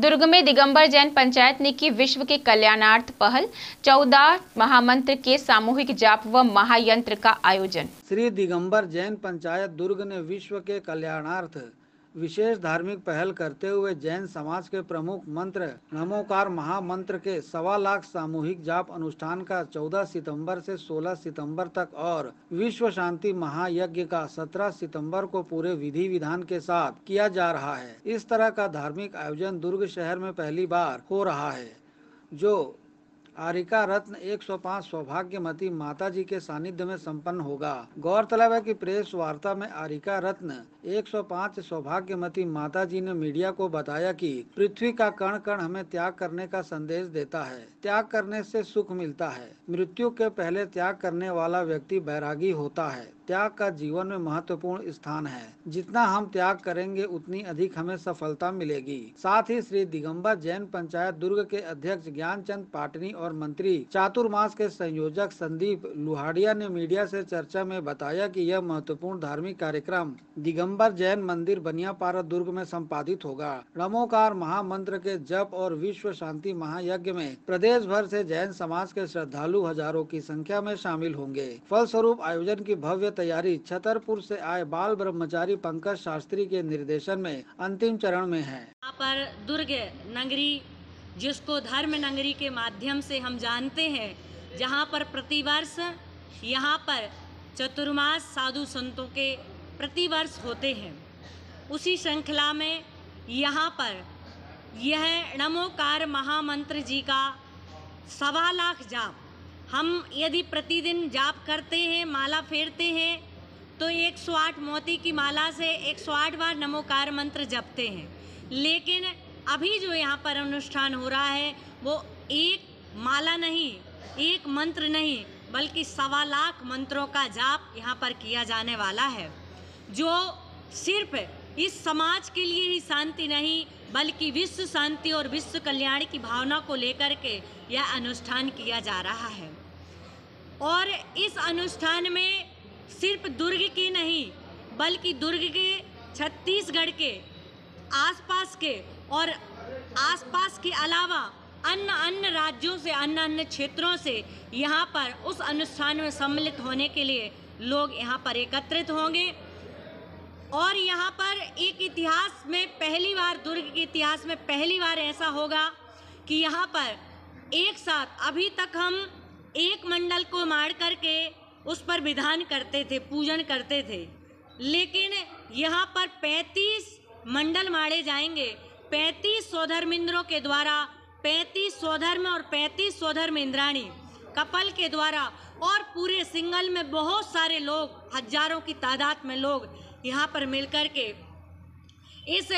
दुर्ग में दिगंबर जैन पंचायत ने की विश्व के कल्याणार्थ पहल चौदह महामंत्र के सामूहिक जाप व महायंत्र का आयोजन श्री दिगंबर जैन पंचायत दुर्ग ने विश्व के कल्याणार्थ विशेष धार्मिक पहल करते हुए जैन समाज के प्रमुख मंत्र नमोकार महामंत्र के सवा लाख सामूहिक जाप अनुष्ठान का 14 सितंबर से 16 सितंबर तक और विश्व शांति महायज्ञ का 17 सितंबर को पूरे विधि विधान के साथ किया जा रहा है इस तरह का धार्मिक आयोजन दुर्ग शहर में पहली बार हो रहा है जो आरिका रत्न 105 सौभाग्यमती माता जी के सानिध्य में संपन्न होगा गौरतलब है कि प्रेस वार्ता में आरिका रत्न 105 सौभाग्यमती माता जी ने मीडिया को बताया कि पृथ्वी का कण कण हमें त्याग करने का संदेश देता है त्याग करने से सुख मिलता है मृत्यु के पहले त्याग करने वाला व्यक्ति बैरागी होता है त्याग का जीवन में महत्वपूर्ण स्थान है जितना हम त्याग करेंगे उतनी अधिक हमें सफलता मिलेगी साथ ही श्री दिगंबर जैन पंचायत दुर्ग के अध्यक्ष ज्ञान चंद पाटनी और मंत्री चातुर्मास के संयोजक संदीप लुहाड़िया ने मीडिया से चर्चा में बताया कि यह महत्वपूर्ण धार्मिक कार्यक्रम दिगम्बर जैन मंदिर बनियापारा दुर्ग में संपादित होगा रमोकार महामंत्र के जप और विश्व शांति महायज्ञ में प्रदेश भर ऐसी जैन समाज के श्रद्धालु हजारों की संख्या में शामिल होंगे फलस्वरूप आयोजन की भव्य तैयारी छतरपुर से आए बाल ब्रह्मचारी पंकज शास्त्री के निर्देशन में अंतिम चरण में है यहाँ पर दुर्ग नगरी जिसको धर्म नगरी के माध्यम से हम जानते हैं जहाँ पर प्रतिवर्ष यहाँ पर चतुर्मास साधु संतों के प्रतिवर्ष होते हैं उसी श्रृंखला में यहाँ पर यह नमोकार महामंत्र जी का सवा लाख जाप हम यदि प्रतिदिन जाप करते हैं माला फेरते हैं तो एक सौ आठ मोती की माला से एक सौ आठ बार नमोकार मंत्र जपते हैं लेकिन अभी जो यहाँ पर अनुष्ठान हो रहा है वो एक माला नहीं एक मंत्र नहीं बल्कि सवा लाख मंत्रों का जाप यहाँ पर किया जाने वाला है जो सिर्फ इस समाज के लिए ही शांति नहीं बल्कि विश्व शांति और विश्व कल्याण की भावना को लेकर के यह अनुष्ठान किया जा रहा है और इस अनुष्ठान में सिर्फ दुर्ग की नहीं बल्कि दुर्ग के छत्तीसगढ़ के आसपास के और आसपास के अलावा अन्य अन्य राज्यों से अन्य अन्य क्षेत्रों से यहाँ पर उस अनुष्ठान में सम्मिलित होने के लिए लोग यहाँ पर एकत्रित होंगे और यहाँ पर एक इतिहास में पहली बार दुर्ग के इतिहास में पहली बार ऐसा होगा कि यहाँ पर एक साथ अभी तक हम एक मंडल को मार करके उस पर विधान करते थे पूजन करते थे लेकिन यहाँ पर 35 मंडल मारे जाएंगे 35 इंद्रों के द्वारा 35 सौधर्म और 35 सौधर्म इंद्राणी कपल के द्वारा और पूरे सिंगल में बहुत सारे लोग हजारों की तादाद में लोग यहाँ पर मिलकर के इस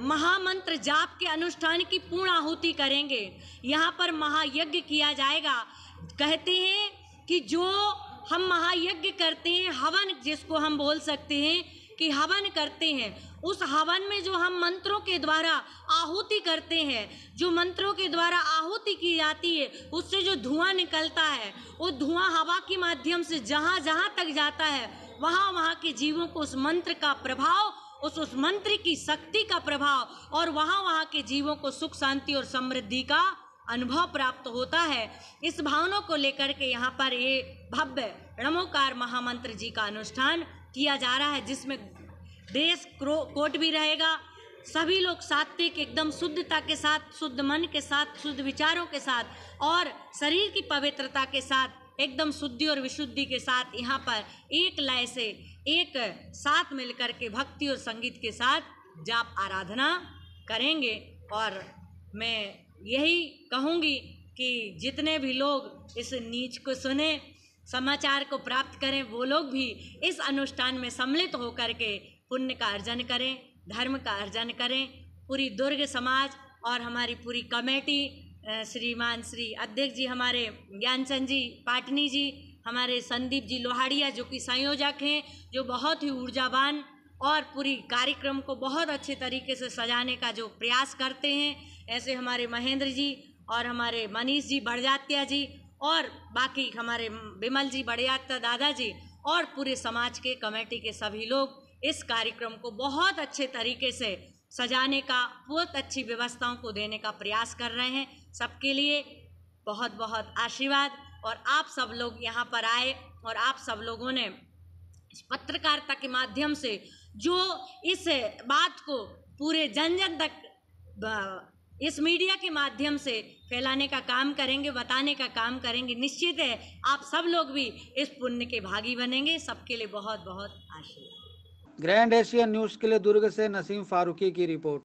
महामंत्र जाप के अनुष्ठान की पूर्ण आहुति करेंगे यहाँ पर महायज्ञ किया जाएगा कहते हैं कि जो हम महायज्ञ करते हैं हवन जिसको हम बोल सकते हैं कि हवन करते हैं उस हवन में जो हम मंत्रों के द्वारा आहुति करते हैं जो मंत्रों के द्वारा आहुति की जाती है उससे जो धुआं निकलता है वो धुआं हवा के माध्यम से जहाँ जहाँ तक जाता है वहाँ वहाँ के जीवों को उस मंत्र का प्रभाव उस उस मंत्र की शक्ति का प्रभाव और वहाँ वहाँ के जीवों को सुख शांति और समृद्धि का अनुभव प्राप्त होता है इस भावना को लेकर के यहाँ पर ये भव्य रमोकार महामंत्र जी का अनुष्ठान किया जा रहा है जिसमें देश क्रो कोट भी रहेगा सभी लोग सात्विक एकदम शुद्धता के साथ शुद्ध मन के साथ शुद्ध विचारों के साथ और शरीर की पवित्रता के साथ एकदम शुद्धि और विशुद्धि के साथ यहाँ पर एक लय से एक साथ मिलकर के भक्ति और संगीत के साथ जाप आराधना करेंगे और मैं यही कहूँगी कि जितने भी लोग इस नीच को सुने समाचार को प्राप्त करें वो लोग भी इस अनुष्ठान में सम्मिलित होकर के पुण्य का अर्जन करें धर्म का अर्जन करें पूरी दुर्ग समाज और हमारी पूरी कमेटी श्रीमान श्री अध्यक्ष जी हमारे ज्ञानचंद जी पाटनी जी हमारे संदीप जी लोहाड़िया जो कि संयोजक हैं जो बहुत ही ऊर्जावान और पूरी कार्यक्रम को बहुत अच्छे तरीके से सजाने का जो प्रयास करते हैं ऐसे हमारे महेंद्र जी और हमारे मनीष जी बड़जात्या जी और बाकी हमारे बिमल जी बड़ियात्या दादाजी और पूरे समाज के कमेटी के सभी लोग इस कार्यक्रम को बहुत अच्छे तरीके से सजाने का बहुत अच्छी व्यवस्थाओं को देने का प्रयास कर रहे हैं सबके लिए बहुत बहुत आशीर्वाद और आप सब लोग यहाँ पर आए और आप सब लोगों ने इस पत्रकारिता के माध्यम से जो इस बात को पूरे जन जन तक इस मीडिया के माध्यम से फैलाने का काम करेंगे बताने का काम करेंगे निश्चित है आप सब लोग भी इस पुण्य के भागी बनेंगे सबके लिए बहुत बहुत आशीर्वाद ग्रैंड एशिया न्यूज के लिए दुर्ग से नसीम फारूकी की रिपोर्ट